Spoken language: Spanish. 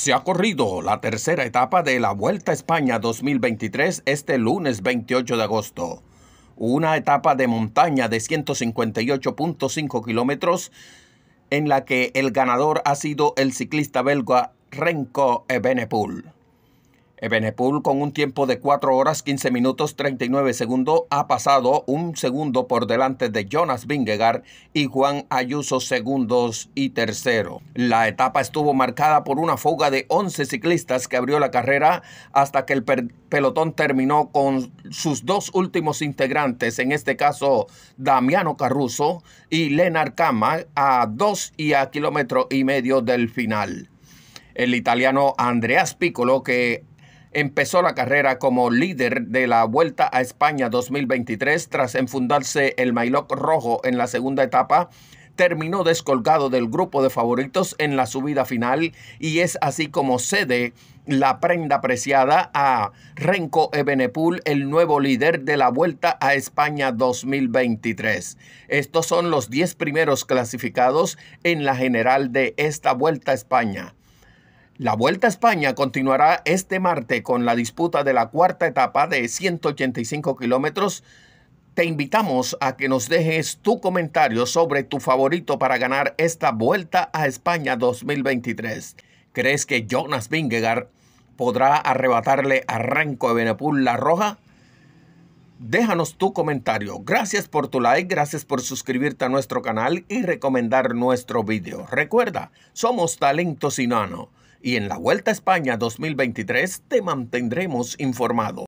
Se ha corrido la tercera etapa de la Vuelta a España 2023 este lunes 28 de agosto. Una etapa de montaña de 158.5 kilómetros en la que el ganador ha sido el ciclista belga Renko Ebenepoul. Ebenepul con un tiempo de 4 horas 15 minutos 39 segundos ha pasado un segundo por delante de Jonas Vingegaard y Juan Ayuso segundos y tercero. La etapa estuvo marcada por una fuga de 11 ciclistas que abrió la carrera hasta que el pelotón terminó con sus dos últimos integrantes, en este caso Damiano Carruso y Lenar Cama a 2 y a kilómetro y medio del final. El italiano Andreas Piccolo, que empezó la carrera como líder de la Vuelta a España 2023 tras enfundarse el Mailoc rojo en la segunda etapa. Terminó descolgado del grupo de favoritos en la subida final y es así como cede la prenda preciada a Renko Ebenepul, el nuevo líder de la Vuelta a España 2023. Estos son los 10 primeros clasificados en la general de esta Vuelta a España. La Vuelta a España continuará este martes con la disputa de la cuarta etapa de 185 kilómetros. Te invitamos a que nos dejes tu comentario sobre tu favorito para ganar esta Vuelta a España 2023. ¿Crees que Jonas Vingegaard podrá arrebatarle a Renko de la roja? Déjanos tu comentario. Gracias por tu like, gracias por suscribirte a nuestro canal y recomendar nuestro video. Recuerda, somos Talento Sinano y en la Vuelta a España 2023 te mantendremos informado.